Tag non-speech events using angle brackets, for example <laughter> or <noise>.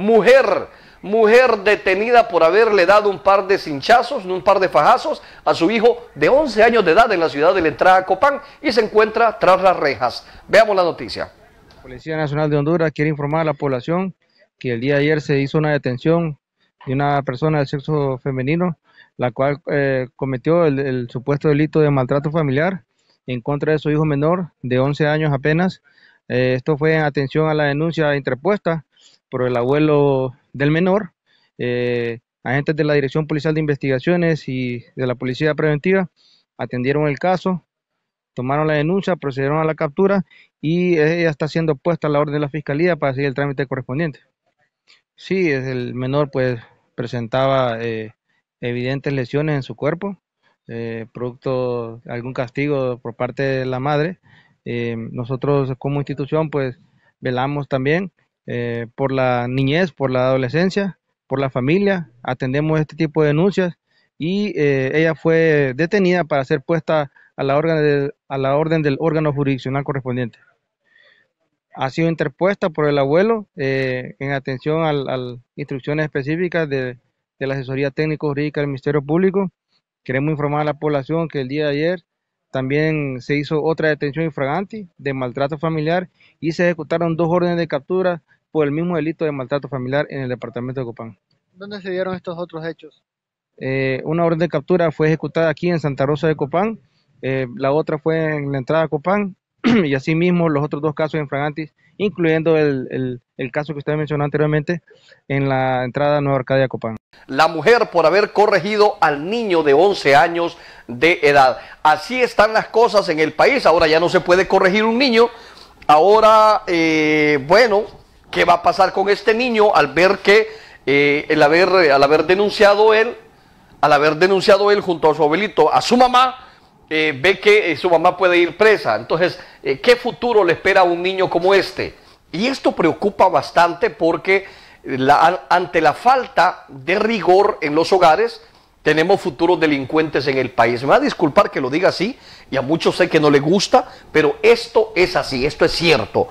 mujer, mujer detenida por haberle dado un par de cinchazos, un par de fajazos a su hijo de 11 años de edad en la ciudad de la entrada Copán y se encuentra tras las rejas. Veamos la noticia. Policía Nacional de Honduras quiere informar a la población que el día de ayer se hizo una detención de una persona de sexo femenino, la cual eh, cometió el, supuesto delito de maltrato familiar en contra de su hijo menor de 11 años apenas. Eh, esto fue en atención a la denuncia interpuesta por el abuelo del menor, eh, agentes de la Dirección Policial de Investigaciones y de la Policía Preventiva atendieron el caso, tomaron la denuncia, procedieron a la captura y ella está siendo puesta a la orden de la Fiscalía para seguir el trámite correspondiente. Sí, el menor pues presentaba eh, evidentes lesiones en su cuerpo, eh, producto de algún castigo por parte de la madre. nosotros como institución pues velamos también eh, por la niñez, por la adolescencia, por la familia. Atendemos este tipo de denuncias y eh, ella fue detenida para ser puesta a la, orden del, la orden del órgano jurisdiccional correspondiente. Ha sido interpuesta por el abuelo eh, en atención a instrucciones específicas de, de la asesoría técnico jurídica del Ministerio Público. Queremos informar a la población que el día de ayer también se hizo otra detención infragante de maltrato familiar y se ejecutaron dos órdenes de captura por el mismo delito de maltrato familiar en el departamento de Copán. ¿Dónde se dieron estos otros hechos? Eh, una orden de captura fue ejecutada aquí en Santa Rosa de Copán, eh, la otra fue en la entrada a Copán <clears throat> y asimismo los otros dos casos infragantes, incluyendo el, caso que usted mencionó anteriormente en la entrada a Nueva Arcadia Copán. La mujer por haber corregido al niño de 11 años de edad. Así están las cosas en el país. Ahora ya no se puede corregir un niño. Ahora, eh, bueno, ¿qué va a pasar con este niño al ver que eh, haber, al haber denunciado él, al haber denunciado él junto a su abuelito, a su mamá, eh, ve que su mamá puede ir presa? Entonces, ¿qué futuro le espera a un niño como este? Y esto preocupa bastante porque ante la falta de rigor en los hogares, tenemos futuros delincuentes en el país. Me va a disculpar que lo diga así, y a muchos sé que no les gusta, pero esto es así, esto es cierto.